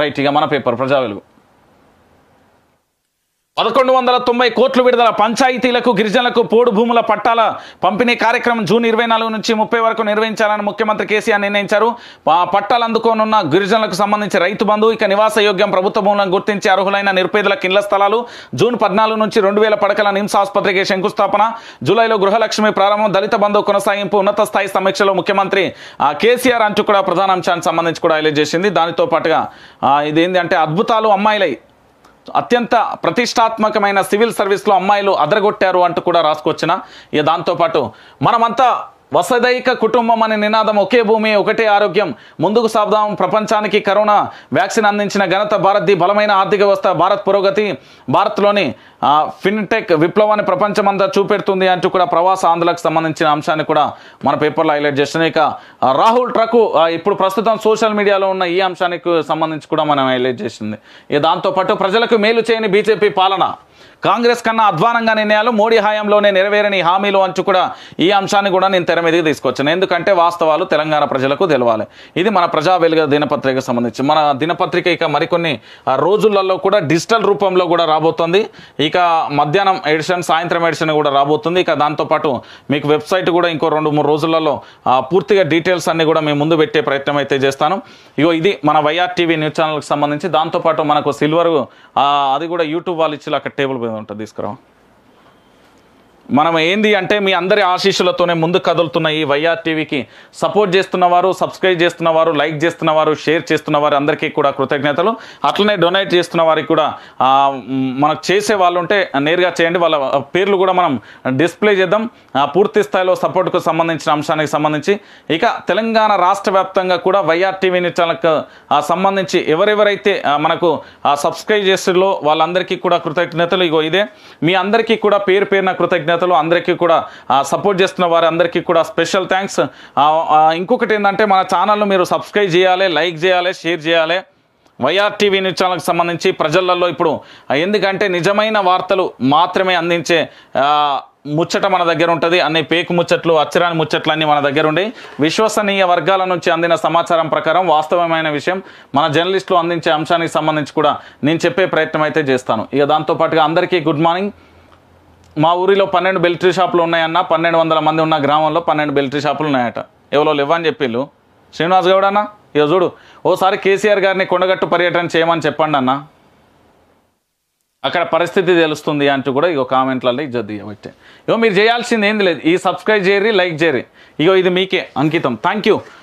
right ఇక మన paper ప్రజా వెలుగు పదకొండు వందల తొంభై కోట్లు విడుదల పంచాయతీలకు గిరిజనులకు పోడు భూముల పట్టాల పంపిణీ కార్యక్రమం జూన్ ఇరవై నాలుగు నుంచి ముప్పై వరకు నిర్వహించాలని ముఖ్యమంత్రి కేసీఆర్ నిర్ణయించారు పట్టాలు అందుకోనున్న గిరిజనులకు సంబంధించి రైతు బంధు ఇక నివాస యోగ్యం ప్రభుత్వ భూములను గుర్తించి అర్హులైన నిరుపేదలకు ఇళ్ల స్థలాలు జూన్ పద్నాలుగు నుంచి రెండు వేల పడకల నిమ్స్ ఆసుపత్రికి శంకుస్థాపన జూలైలో గృహలక్ష్మి ప్రారంభం దళిత బంధువు కొనసాగింపు ఉన్నత స్థాయి సమీక్షలో ముఖ్యమంత్రి కేసీఆర్ అంటూ కూడా ప్రధాన అంశానికి సంబంధించి కూడా హైలైట్ చేసింది దానితో పాటుగా ఇది అంటే అద్భుతాలు అమ్మాయిలై అత్యంత ప్రతిష్టాత్మకమైన సివిల్ సర్వీస్లో అమ్మాయిలు అదరగొట్టారు అంటూ కూడా రాసుకొచ్చిన ఇక దాంతోపాటు మనమంతా వసదైక కుటుంబం అనే నినాదం ఒకే భూమి ఒకటే ఆరోగ్యం ముందుకు సాగుదాం ప్రపంచానికి కరోనా వ్యాక్సిన్ అందించిన ఘనత భారత్ది బలమైన ఆర్థిక వ్యవస్థ భారత్ పురోగతి భారత్లోని ఫిన్టెక్ విప్లవాన్ని ప్రపంచమంతా చూపెడుతుంది అంటూ కూడా ప్రవాస ఆంధ్రలకు సంబంధించిన అంశాన్ని కూడా మన పేపర్లో హైలైట్ చేస్తున్నాయి ఇక రాహుల్ ట్రక్కు ఇప్పుడు ప్రస్తుతం సోషల్ మీడియాలో ఉన్న ఈ అంశానికి సంబంధించి కూడా మనం హైలైట్ చేసింది ఇక దాంతోపాటు ప్రజలకు మేలు చేయని బీజేపీ పాలన కాంగ్రెస్ కన్నా అధ్వానంగా నిర్ణయాలు మోడీ హయాంలోనే నెరవేరని హామీలు అంచు కూడా ఈ అంశాన్ని కూడా నేను తెర మీదకి తీసుకొచ్చాను ఎందుకంటే వాస్తవాలు తెలంగాణ ప్రజలకు తెలవాలి ఇది మన ప్రజా వెలుగ దినపత్రికకు సంబంధించి మన దినపత్రిక ఇక మరికొన్ని రోజులలో కూడా డిజిటల్ రూపంలో కూడా రాబోతోంది ఇక మధ్యాహ్నం ఎడిషన్ సాయంత్రం ఎడిషన్ కూడా రాబోతుంది ఇక దాంతోపాటు మీకు వెబ్సైట్ కూడా ఇంకో రెండు మూడు రోజులలో పూర్తిగా డీటెయిల్స్ అన్నీ కూడా మేము ముందు పెట్టే ప్రయత్నం అయితే చేస్తాను ఇగో ఇది మన వైఆర్ టీవీ న్యూస్ ఛానల్కి సంబంధించి దాంతోపాటు మనకు సిల్వర్ అది కూడా యూట్యూబ్ వాళ్ళు ఇచ్చి అక్కడ టేబుల్ మీద ఉంటుంది తీసుకురావు మనం ఏంది అంటే మీ అందరి ఆశీస్సులతోనే ముందు కదులుతున్న ఈ వైఆర్ టీవీకి సపోర్ట్ చేస్తున్నవారు సబ్స్క్రైబ్ చేస్తున్నవారు లైక్ చేస్తున్నవారు షేర్ చేస్తున్న వారు అందరికీ కూడా కృతజ్ఞతలు అట్లనే డొనేట్ చేస్తున్న వారికి కూడా మనకు చేసే వాళ్ళు ఉంటే నేరుగా చేయండి వాళ్ళ పేర్లు కూడా మనం డిస్ప్లే చేద్దాం పూర్తి స్థాయిలో సపోర్ట్కు సంబంధించిన అంశానికి సంబంధించి ఇక తెలంగాణ రాష్ట్ర కూడా వైఆర్ టీవీ ఛానల్కి సంబంధించి ఎవరెవరైతే మనకు సబ్స్క్రైబ్ చేసిలో వాళ్ళందరికీ కూడా కృతజ్ఞతలు ఇగో ఇదే మీ అందరికీ కూడా పేరు పేరున కృతజ్ఞత నేతలు అందరికీ కూడా సపోర్ట్ చేస్తున్న వారందరికీ కూడా స్పెషల్ థ్యాంక్స్ ఇంకొకటి ఏంటంటే మన ఛానల్ను మీరు సబ్స్క్రైబ్ చేయాలి లైక్ చేయాలి షేర్ చేయాలి వైఆర్ టీవీ న్యూస్ ఛానల్కి సంబంధించి ప్రజలలో ఇప్పుడు ఎందుకంటే నిజమైన వార్తలు మాత్రమే అందించే ముచ్చట మన దగ్గర ఉంటుంది అన్ని పేకు ముచ్చట్లు అచ్చరాని ముచ్చట్లు అన్నీ మన దగ్గర ఉండి విశ్వసనీయ వర్గాల నుంచి అందిన సమాచారం ప్రకారం వాస్తవమైన విషయం మన జర్నలిస్టులు అందించే అంశానికి సంబంధించి కూడా నేను చెప్పే ప్రయత్నం అయితే చేస్తాను ఇక దాంతోపాటుగా అందరికీ గుడ్ మార్నింగ్ మా ఊరిలో పన్నెండు బెల్టరీ షాపులు ఉన్నాయన్న పన్నెండు వందల మంది ఉన్న గ్రామంలో పన్నెండు బెల్టరీ షాపులు ఉన్నాయట ఎవరో లేవని చెప్పిళ్ళు శ్రీనివాస్ గౌడ్ అన్న ఇక చూడు ఓసారి కేసీఆర్ గారిని కొండగట్టు పర్యటన చేయమని చెప్పండి అన్న అక్కడ పరిస్థితి తెలుస్తుంది అంటూ కూడా ఇగో కామెంట్లలో ఇజ్జత్ తీయబట్టే ఇగో మీరు చేయాల్సింది ఏం లేదు ఈ సబ్స్క్రైబ్ చేయరి లైక్ చేయరి ఇగో ఇది మీకే అంకితం థ్యాంక్